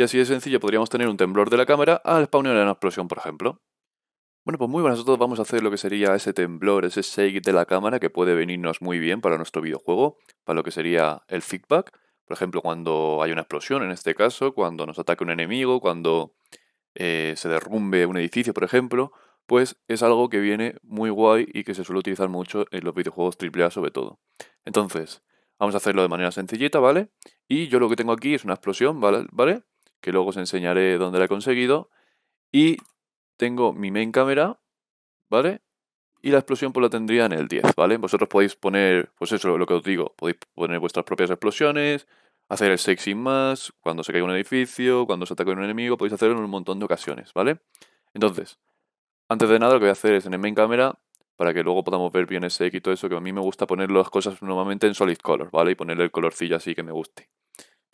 Y así de sencillo podríamos tener un temblor de la cámara al spawner de una explosión, por ejemplo. Bueno, pues muy buenas nosotros vamos a hacer lo que sería ese temblor, ese shake de la cámara que puede venirnos muy bien para nuestro videojuego, para lo que sería el feedback. Por ejemplo, cuando hay una explosión, en este caso, cuando nos ataque un enemigo, cuando eh, se derrumbe un edificio, por ejemplo, pues es algo que viene muy guay y que se suele utilizar mucho en los videojuegos AAA sobre todo. Entonces, vamos a hacerlo de manera sencillita, ¿vale? Y yo lo que tengo aquí es una explosión, ¿Vale? que luego os enseñaré dónde la he conseguido. Y tengo mi main camera, ¿vale? Y la explosión pues la tendría en el 10, ¿vale? Vosotros podéis poner, pues eso, lo que os digo, podéis poner vuestras propias explosiones, hacer el sexy más, cuando se cae un edificio, cuando se ataca un enemigo, podéis hacerlo en un montón de ocasiones, ¿vale? Entonces, antes de nada lo que voy a hacer es en el main camera, para que luego podamos ver bien ese y todo eso, que a mí me gusta poner las cosas normalmente en solid color, ¿vale? Y ponerle el colorcillo así que me guste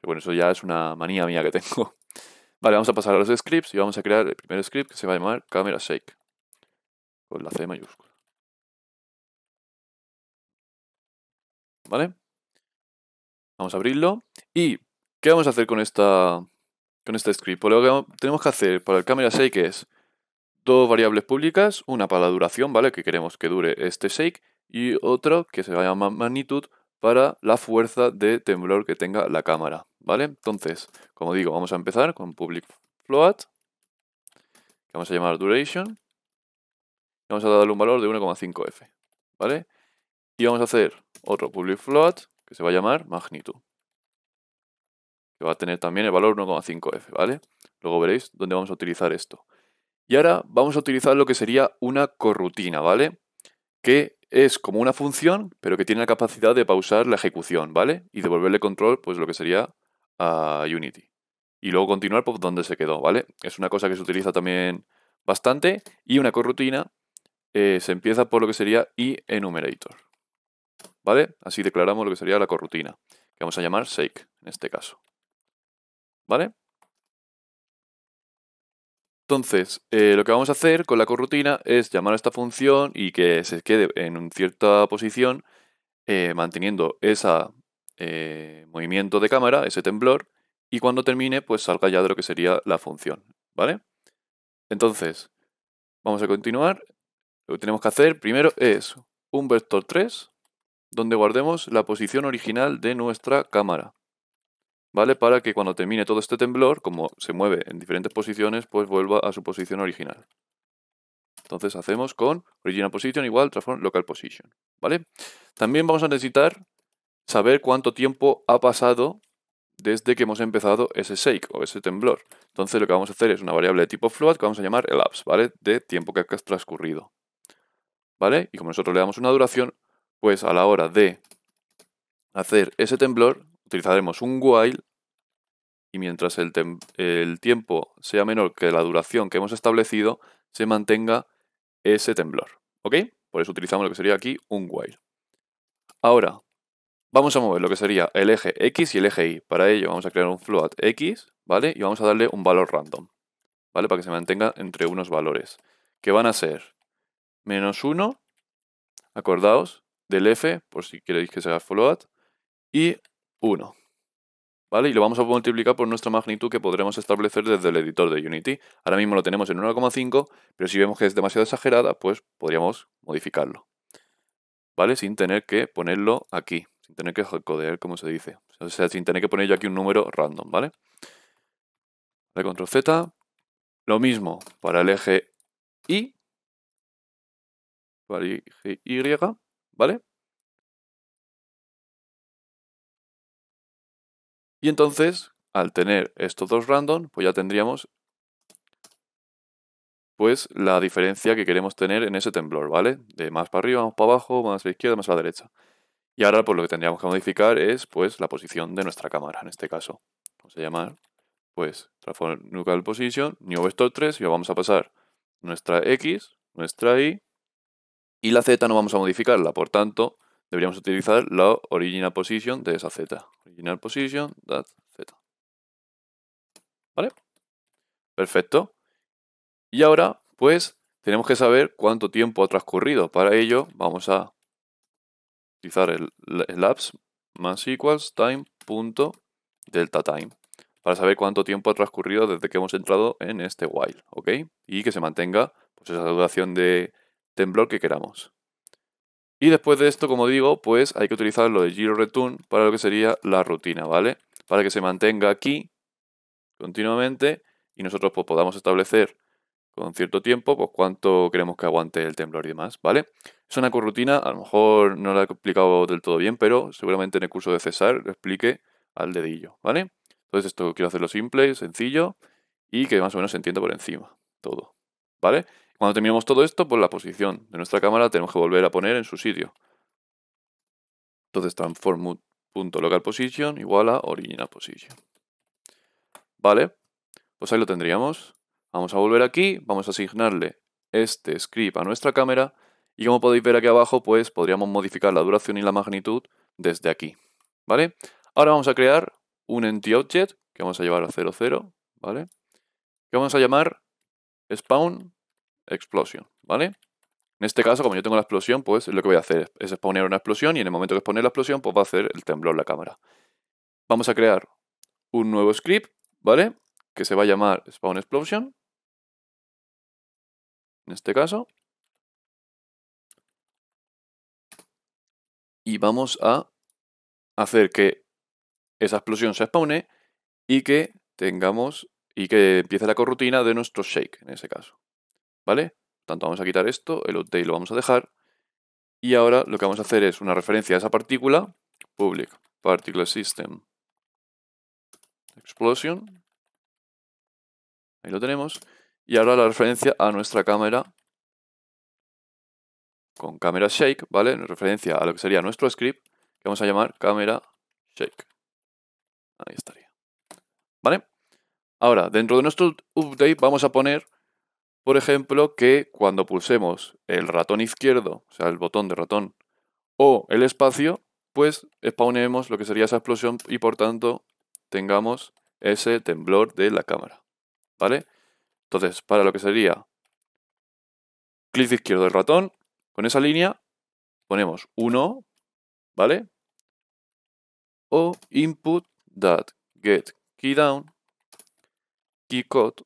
bueno, eso ya es una manía mía que tengo. Vale, vamos a pasar a los scripts y vamos a crear el primer script que se va a llamar Camera Shake. Con la C mayúscula. ¿Vale? Vamos a abrirlo. ¿Y qué vamos a hacer con, esta, con este script? Pues lo que tenemos que hacer para el Camera Shake es dos variables públicas, una para la duración, ¿vale? Que queremos que dure este shake, y otro que se va a llamar magnitud para la fuerza de temblor que tenga la cámara, ¿vale? Entonces, como digo, vamos a empezar con public float, que vamos a llamar duration, y vamos a darle un valor de 1,5f, ¿vale? Y vamos a hacer otro public float, que se va a llamar magnitud, que va a tener también el valor 1,5f, ¿vale? Luego veréis dónde vamos a utilizar esto. Y ahora vamos a utilizar lo que sería una corrutina, ¿vale? Que es como una función, pero que tiene la capacidad de pausar la ejecución, ¿vale? Y devolverle control, pues lo que sería a Unity. Y luego continuar por pues, donde se quedó, ¿vale? Es una cosa que se utiliza también bastante. Y una corrutina eh, se empieza por lo que sería enumerator, ¿vale? Así declaramos lo que sería la corrutina, que vamos a llamar shake en este caso. ¿Vale? Entonces, eh, lo que vamos a hacer con la corrutina es llamar a esta función y que se quede en cierta posición, eh, manteniendo ese eh, movimiento de cámara, ese temblor, y cuando termine, pues salga ya de lo que sería la función, ¿vale? Entonces, vamos a continuar. Lo que tenemos que hacer primero es un vector 3, donde guardemos la posición original de nuestra cámara. ¿vale? Para que cuando termine todo este temblor, como se mueve en diferentes posiciones, pues vuelva a su posición original. Entonces hacemos con original position igual transform local position, ¿vale? También vamos a necesitar saber cuánto tiempo ha pasado desde que hemos empezado ese shake o ese temblor. Entonces lo que vamos a hacer es una variable de tipo float que vamos a llamar elapse, ¿vale? De tiempo que ha transcurrido, ¿vale? Y como nosotros le damos una duración, pues a la hora de hacer ese temblor utilizaremos un while y mientras el, tiempo sea menor que la duración que hemos establecido, se mantenga ese temblor. ¿Ok? Por eso utilizamos lo que sería aquí un while. Ahora, vamos a mover lo que sería el eje X y el eje Y. Para ello vamos a crear un float X, ¿vale? Y vamos a darle un valor random, ¿vale? Para que se mantenga entre unos valores, que van a ser menos 1, acordaos, del F, por si queréis que sea float, y 1. ¿vale? Y lo vamos a multiplicar por nuestra magnitud que podremos establecer desde el editor de Unity. Ahora mismo lo tenemos en 1,5, pero si vemos que es demasiado exagerada, pues podríamos modificarlo, ¿vale? Sin tener que ponerlo aquí, sin tener que codear, como se dice. O sea, sin tener que poner yo aquí un número random, ¿vale? Le control Z. Lo mismo para el eje Y. Para el eje Y, ¿vale? Y entonces, al tener estos dos random, pues ya tendríamos pues la diferencia que queremos tener en ese temblor, ¿vale? De más para arriba, más para abajo, más a la izquierda, más a la derecha. Y ahora pues lo que tendríamos que modificar es pues la posición de nuestra cámara, en este caso. Vamos a llamar pues Transform nuclear Position, New Vector 3, y vamos a pasar nuestra X, nuestra Y, y la Z no vamos a modificarla, por tanto, deberíamos utilizar la original position de esa z. Original position that z. ¿Vale? Perfecto. Y ahora, pues, tenemos que saber cuánto tiempo ha transcurrido. Para ello, vamos a utilizar el, el más equals time punto delta time para saber cuánto tiempo ha transcurrido desde que hemos entrado en este while, ¿ok? Y que se mantenga pues, esa duración de temblor que queramos. Y después de esto, como digo, pues hay que utilizar lo de giro return para lo que sería la rutina, ¿vale? Para que se mantenga aquí continuamente y nosotros pues, podamos establecer con cierto tiempo pues cuánto queremos que aguante el temblor y demás, ¿vale? Es una corrutina, a lo mejor no la he explicado del todo bien, pero seguramente en el curso de César lo explique al dedillo, ¿vale? Entonces esto quiero hacerlo simple, sencillo y que más o menos se entienda por encima todo, ¿vale? Cuando terminemos todo esto, pues la posición de nuestra cámara tenemos que volver a poner en su sitio. Entonces transform.localposition igual a original position. ¿Vale? Pues ahí lo tendríamos. Vamos a volver aquí, vamos a asignarle este script a nuestra cámara y como podéis ver aquí abajo, pues podríamos modificar la duración y la magnitud desde aquí. ¿Vale? Ahora vamos a crear un entity object que vamos a llevar a 00, ¿vale? Que vamos a llamar spawn explosion, ¿vale? En este caso, como yo tengo la explosión, pues lo que voy a hacer es exponer una explosión y en el momento que exponer la explosión, pues va a hacer el temblor la cámara. Vamos a crear un nuevo script, ¿vale? Que se va a llamar spawn explosion. En este caso. Y vamos a hacer que esa explosión se expone y que tengamos y que empiece la corrutina de nuestro shake en ese caso. ¿vale? tanto, vamos a quitar esto, el update lo vamos a dejar. Y ahora lo que vamos a hacer es una referencia a esa partícula, public particle system explosion. Ahí lo tenemos. Y ahora la referencia a nuestra cámara con cámara shake, ¿vale? En referencia a lo que sería nuestro script, que vamos a llamar cámara shake. Ahí estaría. ¿Vale? Ahora, dentro de nuestro update vamos a poner por ejemplo, que cuando pulsemos el ratón izquierdo, o sea, el botón de ratón, o el espacio, pues spawnemos lo que sería esa explosión y por tanto tengamos ese temblor de la cámara. ¿Vale? Entonces, para lo que sería clic izquierdo del ratón, con esa línea ponemos 1, ¿vale? O input.getKeyDown, keycode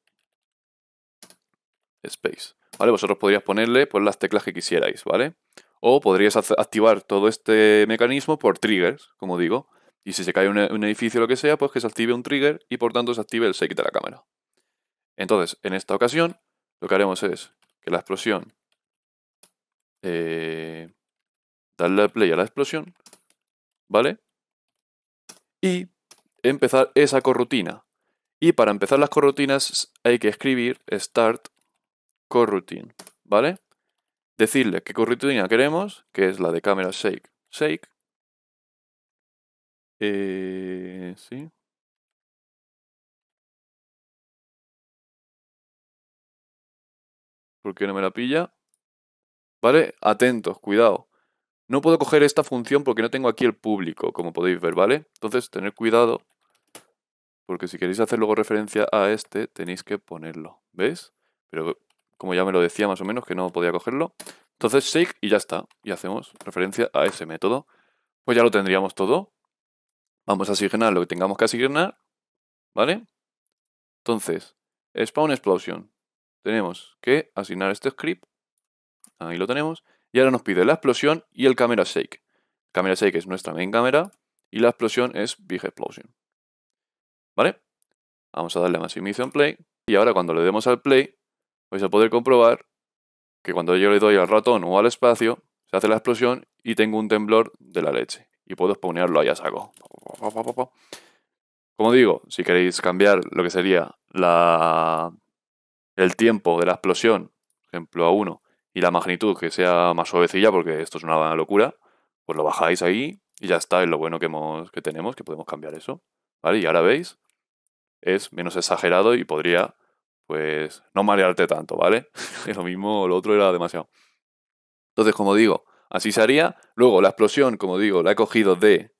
space. ¿Vale? Vosotros podríais ponerle pues, las teclas que quisierais, ¿vale? O podríais activar todo este mecanismo por triggers, como digo. Y si se cae un, edificio o lo que sea, pues que se active un trigger y por tanto se active el shake de la cámara. Entonces, en esta ocasión, lo que haremos es que la explosión... Eh, darle play a la explosión, ¿vale? Y empezar esa corrutina. Y para empezar las corrutinas hay que escribir start coroutine, ¿vale? Decirle qué coroutine queremos, que es la de cámara shake, shake. Eh, sí. ¿Por qué no me la pilla? ¿Vale? Atentos, cuidado. No puedo coger esta función porque no tengo aquí el público, como podéis ver, ¿vale? Entonces, tener cuidado, porque si queréis hacer luego referencia a este, tenéis que ponerlo, ¿Veis? Pero como ya me lo decía más o menos, que no podía cogerlo. Entonces shake y ya está. Y hacemos referencia a ese método. Pues ya lo tendríamos todo. Vamos a asignar lo que tengamos que asignar. ¿Vale? Entonces, spawn explosion. Tenemos que asignar este script. Ahí lo tenemos. Y ahora nos pide la explosión y el camera shake. camera shake es nuestra main camera. y la explosión es big explosion. ¿Vale? Vamos a darle a on play. Y ahora cuando le demos al play, vais pues, a poder comprobar que cuando yo le doy al ratón o al espacio, se hace la explosión y tengo un temblor de la leche. Y puedo exponerlo ahí a saco. Como digo, si queréis cambiar lo que sería la... el tiempo de la explosión, por ejemplo a 1, y la magnitud que sea más suavecilla, porque esto es una locura, pues lo bajáis ahí y ya está, es lo bueno que, que tenemos, que podemos cambiar eso. ¿Vale? Y ahora veis, es menos exagerado y podría pues no marearte tanto, ¿vale? lo mismo, lo otro era demasiado. Entonces, como digo, así se haría. Luego, la explosión, como digo, la he cogido de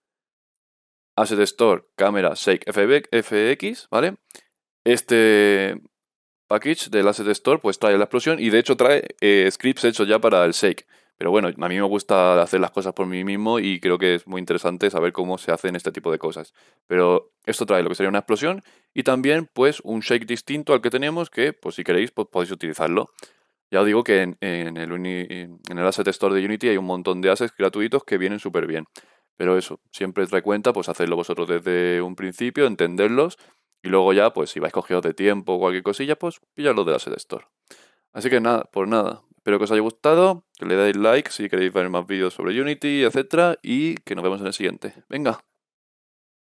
Asset Store, Camera, Shake, FX, ¿vale? Este package del Asset Store, pues trae la explosión y de hecho trae eh, scripts hechos ya para el Shake. Pero bueno, a mí me gusta hacer las cosas por mí mismo y creo que es muy interesante saber cómo se hacen este tipo de cosas. Pero esto trae lo que sería una explosión y también pues un shake distinto al que tenemos que, pues si queréis, pues podéis utilizarlo. Ya os digo que en, el Asset Store de Unity hay un montón de assets gratuitos que vienen súper bien. Pero eso, siempre trae cuenta pues hacerlo vosotros desde un principio, entenderlos y luego ya, pues si vais cogidos de tiempo o cualquier cosilla, pues lo del Asset Store. Así que nada, por nada, Espero que os haya gustado, que le dais like si queréis ver más vídeos sobre Unity, etc. Y que nos vemos en el siguiente. Venga,